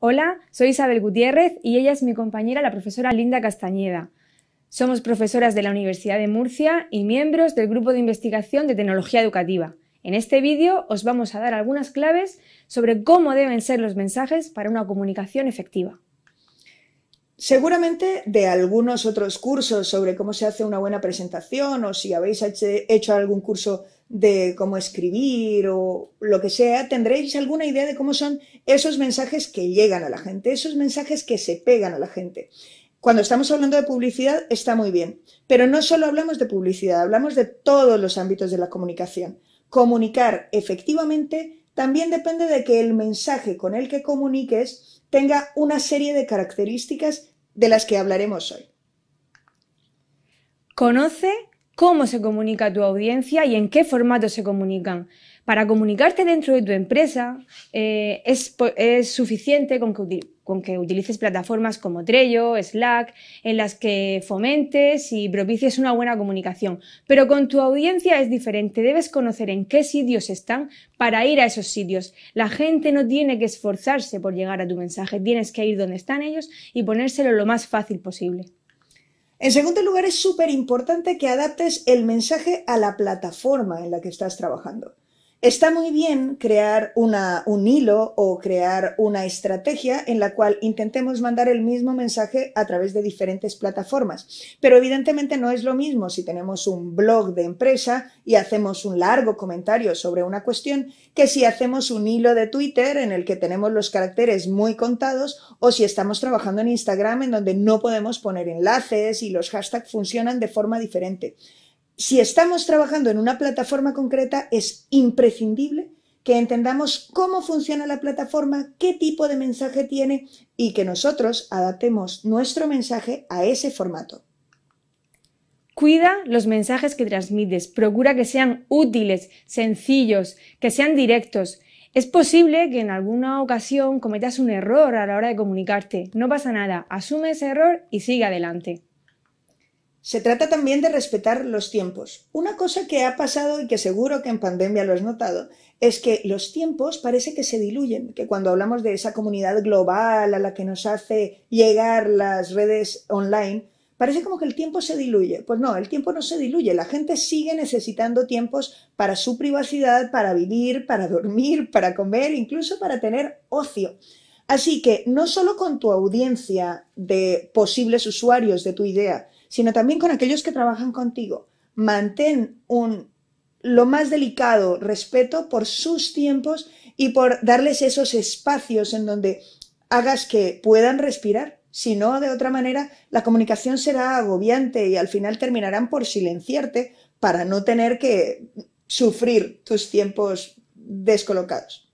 Hola, soy Isabel Gutiérrez y ella es mi compañera, la profesora Linda Castañeda. Somos profesoras de la Universidad de Murcia y miembros del Grupo de Investigación de Tecnología Educativa. En este vídeo os vamos a dar algunas claves sobre cómo deben ser los mensajes para una comunicación efectiva. Seguramente de algunos otros cursos sobre cómo se hace una buena presentación o si habéis hecho algún curso de cómo escribir o lo que sea, tendréis alguna idea de cómo son esos mensajes que llegan a la gente, esos mensajes que se pegan a la gente. Cuando estamos hablando de publicidad está muy bien, pero no solo hablamos de publicidad, hablamos de todos los ámbitos de la comunicación. Comunicar efectivamente también depende de que el mensaje con el que comuniques tenga una serie de características de las que hablaremos hoy. Conoce cómo se comunica tu audiencia y en qué formato se comunican, para comunicarte dentro de tu empresa eh, es, suficiente con que, con que, utilices plataformas como Trello, Slack, en las que fomentes y propicies una buena comunicación. Pero con tu audiencia es diferente, debes conocer en qué sitios están para ir a esos sitios. La gente no tiene que esforzarse por llegar a tu mensaje, tienes que ir donde están ellos y ponérselo lo más fácil posible. En segundo lugar, es súper importante que adaptes el mensaje a la plataforma en la que estás trabajando. Está muy bien crear un hilo o crear una estrategia en la cual intentemos mandar el mismo mensaje a través de diferentes plataformas, pero evidentemente no es lo mismo si tenemos un blog de empresa y hacemos un largo comentario sobre una cuestión que si hacemos un hilo de Twitter en el que tenemos los caracteres muy contados o si estamos trabajando en Instagram en donde no podemos poner enlaces y los hashtags funcionan de forma diferente si estamos trabajando en una plataforma concreta, es imprescindible que entendamos cómo funciona la plataforma, qué tipo de mensaje tiene y que nosotros adaptemos nuestro mensaje a ese formato. Cuida los mensajes que transmites, procura que sean útiles, sencillos, que sean directos. Es posible que en alguna ocasión cometas un error a la hora de comunicarte. No pasa nada, asume ese error y sigue adelante. Se trata también de respetar los tiempos. Una cosa que ha pasado y que seguro que en pandemia lo has notado es que los tiempos parece que se diluyen, que cuando hablamos de esa comunidad global a la que nos hace llegar las redes online, parece como que el tiempo se diluye. Pues no, el tiempo no se diluye. La gente sigue necesitando tiempos para su privacidad, para vivir, para dormir, para comer, incluso para tener ocio. Así que no solo con tu audiencia de posibles usuarios de tu idea, sino también con aquellos que trabajan contigo. Mantén un lo más delicado respeto por sus tiempos y por darles esos espacios en donde hagas que puedan respirar. Si no, de otra manera, la comunicación será agobiante y al final terminarán por silenciarte para no tener que sufrir tus tiempos descolocados.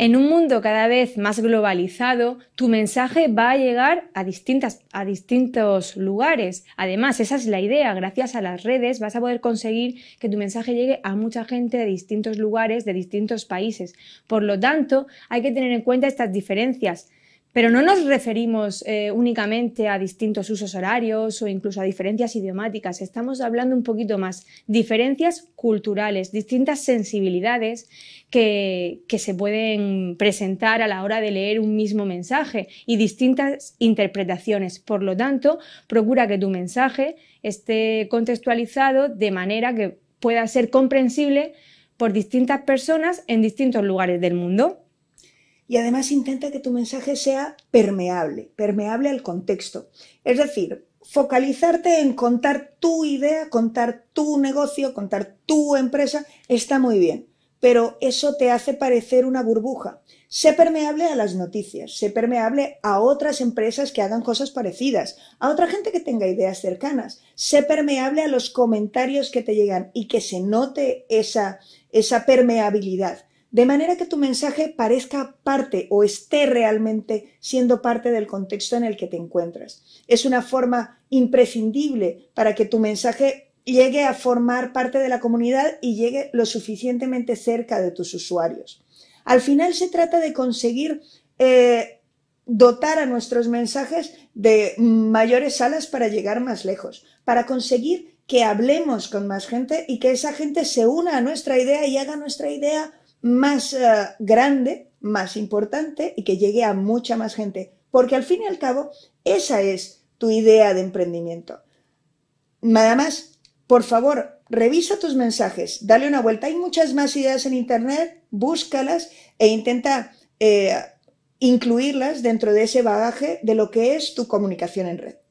En un mundo cada vez más globalizado, tu mensaje va a llegar a, distintos lugares. Además, esa es la idea. Gracias a las redes vas a poder conseguir que tu mensaje llegue a mucha gente de distintos lugares, de distintos países. Por lo tanto, hay que tener en cuenta estas diferencias. Pero no nos referimos eh, únicamente a distintos usos horarios o incluso a diferencias idiomáticas, estamos hablando un poquito más, diferencias culturales, distintas sensibilidades que se pueden presentar a la hora de leer un mismo mensaje y distintas interpretaciones. Por lo tanto, procura que tu mensaje esté contextualizado de manera que pueda ser comprensible por distintas personas en distintos lugares del mundo y además intenta que tu mensaje sea permeable, permeable al contexto. Es decir, focalizarte en contar tu idea, contar tu negocio, contar tu empresa, está muy bien, pero eso te hace parecer una burbuja. Sé permeable a las noticias, sé permeable a otras empresas que hagan cosas parecidas, a otra gente que tenga ideas cercanas, sé permeable a los comentarios que te llegan y que se note esa, esa permeabilidad de manera que tu mensaje parezca parte o esté realmente siendo parte del contexto en el que te encuentras. Es una forma imprescindible para que tu mensaje llegue a formar parte de la comunidad y llegue lo suficientemente cerca de tus usuarios. Al final se trata de conseguir eh, dotar a nuestros mensajes de mayores alas para llegar más lejos, para conseguir que hablemos con más gente y que esa gente se una a nuestra idea y haga nuestra idea más eh, grande, más importante y que llegue a mucha más gente. Porque al fin y al cabo, esa es tu idea de emprendimiento. Nada más, por favor, revisa tus mensajes, dale una vuelta. Hay muchas más ideas en Internet, búscalas e intenta eh, incluirlas dentro de ese bagaje de lo que es tu comunicación en red.